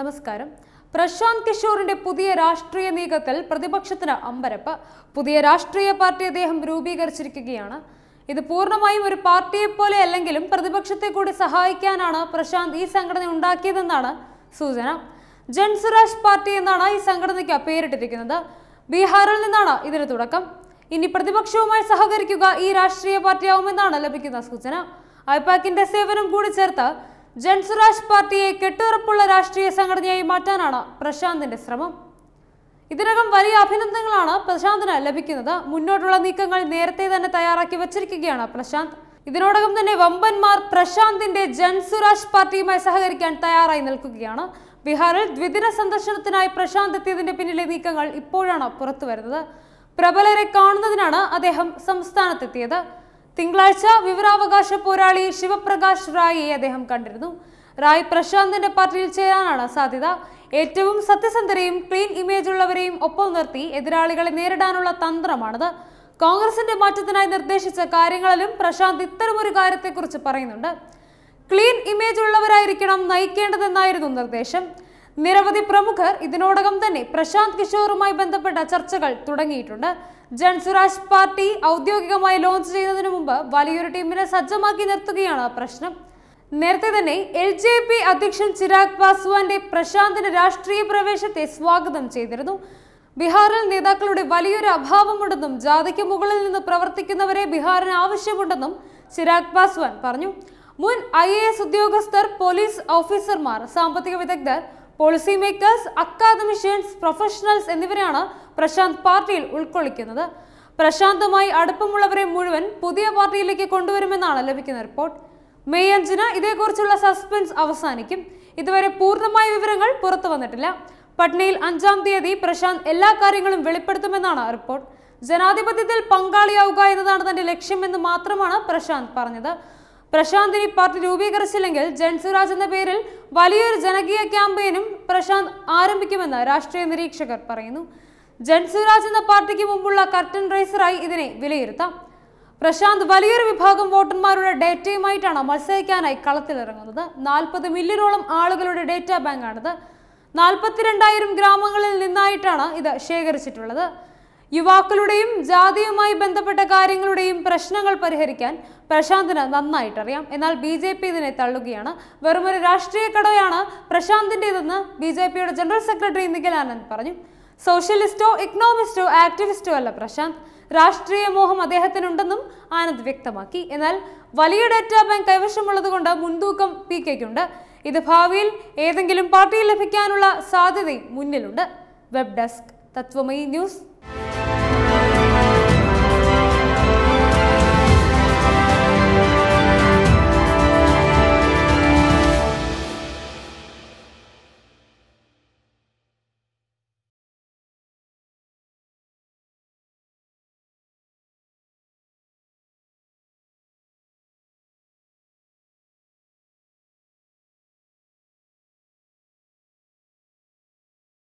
നമസ്കാരം പ്രശാന്ത് കിഷോറിന്റെ പുതിയ രാഷ്ട്രീയ നീക്കത്തിൽ പ്രതിപക്ഷത്തിന് അമ്പരപ്പ് പുതിയ രാഷ്ട്രീയ പാർട്ടി അദ്ദേഹം രൂപീകരിച്ചിരിക്കുകയാണ് ഇത് പൂർണ്ണമായും ഒരു പാർട്ടിയെ പോലെ അല്ലെങ്കിലും പ്രതിപക്ഷത്തെ കൂടി സഹായിക്കാനാണ് പ്രശാന്ത് ഈ സംഘടന ഉണ്ടാക്കിയതെന്നാണ് സൂചന ജൻസുരാജ് പാർട്ടി എന്നാണ് ഈ സംഘടനയ്ക്ക് പേരിട്ടിരിക്കുന്നത് ബീഹാറിൽ നിന്നാണ് ഇതിന് തുടക്കം ഇനി പ്രതിപക്ഷവുമായി സഹകരിക്കുക ഈ രാഷ്ട്രീയ പാർട്ടിയാവുമെന്നാണ് ലഭിക്കുന്ന സൂചന ഐപാക്കിന്റെ സേവനം കൂടി ചേർത്ത് ജൻസുരാജ് പാർട്ടിയെ കെട്ടുറപ്പുള്ള രാഷ്ട്രീയ സംഘടനയായി മാറ്റാനാണ് പ്രശാന്തിന്റെ ശ്രമം ഇതിനകം വലിയ അഭിനന്ദനങ്ങളാണ് പ്രശാന്തിന് ലഭിക്കുന്നത് മുന്നോട്ടുള്ള നീക്കങ്ങൾ നേരത്തെ തന്നെ തയ്യാറാക്കി വച്ചിരിക്കുകയാണ് പ്രശാന്ത് ഇതിനോടകം തന്നെ വമ്പന്മാർ പ്രശാന്തിന്റെ ജൻസുരാജ് പാർട്ടിയുമായി സഹകരിക്കാൻ തയ്യാറായി നിൽക്കുകയാണ് ബീഹാറിൽ ദ്വിദിന സന്ദർശനത്തിനായി പ്രശാന്ത് എത്തിയതിന്റെ പിന്നിലെ നീക്കങ്ങൾ ഇപ്പോഴാണ് പുറത്തുവരുന്നത് പ്രബലരെ കാണുന്നതിനാണ് അദ്ദേഹം സംസ്ഥാനത്തെത്തിയത് തിങ്കളാഴ്ച വിവരാവകാശ പോരാളി ശിവപ്രകാശ് റായിയെ അദ്ദേഹം കണ്ടിരുന്നു റായ് പ്രശാന്തിന്റെ പാർട്ടിയിൽ ചേരാനാണ് സാധ്യത ഏറ്റവും സത്യസന്ധരെയും ക്ലീൻ ഇമേജ് ഉള്ളവരെയും ഒപ്പം നിർത്തി എതിരാളികളെ നേരിടാനുള്ള തന്ത്രമാണത് കോൺഗ്രസിന്റെ മാറ്റത്തിനായി നിർദ്ദേശിച്ച കാര്യങ്ങളിലും പ്രശാന്ത് ഇത്തരമൊരു കാര്യത്തെക്കുറിച്ച് പറയുന്നുണ്ട് ക്ലീൻ ഇമേജ് ഉള്ളവരായിരിക്കണം നയിക്കേണ്ടതെന്നായിരുന്നു നിർദ്ദേശം നിരവധി പ്രമുഖർ ഇതിനോടകം തന്നെ പ്രശാന്ത് കിഷോറുമായി ബന്ധപ്പെട്ട ചർച്ചകൾ തുടങ്ങിയിട്ടുണ്ട് ജൻസുരാജ് പാർട്ടി ഔദ്യോഗികമായി ലോഞ്ച് ചെയ്യുന്നതിനു മുമ്പ് വലിയൊരു ടീമിനെ സജ്ജമാക്കി നിർത്തുകയാണ് പ്രശ്നം നേരത്തെ തന്നെ എൽ ജെ പി അധ്യക്ഷൻ ചിരാഗ് പാസ്വാന്റെ പ്രശാന്തിന്റെ രാഷ്ട്രീയ പ്രവേശത്തെ സ്വാഗതം ചെയ്തിരുന്നു ബീഹാറിൽ നേതാക്കളുടെ വലിയൊരു അഭാവമുണ്ടെന്നും ജാതിക്ക് മുകളിൽ നിന്ന് പ്രവർത്തിക്കുന്നവരെ ബീഹാറിന് ആവശ്യമുണ്ടെന്നും ചിരാഗ് പാസ്വാൻ പറഞ്ഞു മുൻ ഐ ഉദ്യോഗസ്ഥർ പോലീസ് ഓഫീസർമാർ സാമ്പത്തിക വിദഗ്ധർ പോളിസി മേക്കേഴ്സ് അക്കാദമിഷ്യൻസ് പ്രൊഫഷണൽസ് എന്നിവരെയാണ് പ്രശാന്ത് പാർട്ടിയിൽ ഉൾക്കൊള്ളിക്കുന്നത് പ്രശാന്തുമായി അടുപ്പമുള്ളവരെ മുഴുവൻ പുതിയ പാർട്ടിയിലേക്ക് കൊണ്ടുവരുമെന്നാണ് ലഭിക്കുന്ന റിപ്പോർട്ട് മെയ് അഞ്ചിന് ഇതേക്കുറിച്ചുള്ള സസ്പെൻസ് അവസാനിക്കും ഇതുവരെ പൂർണ്ണമായ വിവരങ്ങൾ പുറത്തു വന്നിട്ടില്ല പട്നയിൽ അഞ്ചാം തീയതി പ്രശാന്ത് എല്ലാ കാര്യങ്ങളും വെളിപ്പെടുത്തുമെന്നാണ് റിപ്പോർട്ട് ജനാധിപത്യത്തിൽ പങ്കാളിയാവുക എന്നതാണ് തന്റെ ലക്ഷ്യമെന്ന് മാത്രമാണ് പ്രശാന്ത് പറഞ്ഞത് പ്രശാന്തിന് പാർട്ടി രൂപീകരിച്ചില്ലെങ്കിൽ ജൻസുരാജ് എന്ന പേരിൽ വലിയൊരു ജനകീയ ക്യാമ്പയിനും പ്രശാന്ത് ആരംഭിക്കുമെന്ന് രാഷ്ട്രീയ നിരീക്ഷകർ പറയുന്നു ജൻസുരാജ് എന്ന പാർട്ടിക്ക് മുമ്പുള്ള കർട്ടൻ റൈസറായി ഇതിനെ വിലയിരുത്താം പ്രശാന്ത് വലിയൊരു വിഭാഗം വോട്ടർമാരുടെ ഡേറ്റയുമായിട്ടാണ് മത്സരിക്കാനായി കളത്തിലിറങ്ങുന്നത് നാൽപ്പത് മില്യനോളം ആളുകളുടെ ഡേറ്റാ ബാങ്കാണിത് നാൽപ്പത്തിരണ്ടായിരം ഗ്രാമങ്ങളിൽ നിന്നായിട്ടാണ് ഇത് ശേഖരിച്ചിട്ടുള്ളത് യുവാക്കളുടെയും ജാതിയുമായി ബന്ധപ്പെട്ട കാര്യങ്ങളുടെയും പ്രശ്നങ്ങൾ പരിഹരിക്കാൻ പ്രശാന്തിന് നന്നായിട്ടറിയാം എന്നാൽ ബി ജെ പി ഇതിനെ തള്ളുകയാണ് വെറുമൊരു രാഷ്ട്രീയ കടവയാണ് പ്രശാന്തിൻ്റെതെന്ന് ബി ജെ പിയുടെ ജനറൽ സെക്രട്ടറി നിഖിൽ ആനന്ദ് പറഞ്ഞു സോഷ്യലിസ്റ്റോ ഇക്കണോമിസ്റ്റോ ആക്ടിവിസ്റ്റോ അല്ല പ്രശാന്ത് രാഷ്ട്രീയ മോഹം അദ്ദേഹത്തിനുണ്ടെന്നും ആനന്ദ് വ്യക്തമാക്കി എന്നാൽ വലിയ ഡാറ്റാ ബാങ്ക് കൈവശമുള്ളതുകൊണ്ട് മുൻതൂക്കം പി കെക്കുണ്ട് ഇത് ഭാവിയിൽ ഏതെങ്കിലും പാർട്ടിയിൽ ലഭിക്കാനുള്ള സാധ്യതയും മുന്നിലുണ്ട് വെബ് ഡെസ്ക് തത്വമയി ന്യൂസ്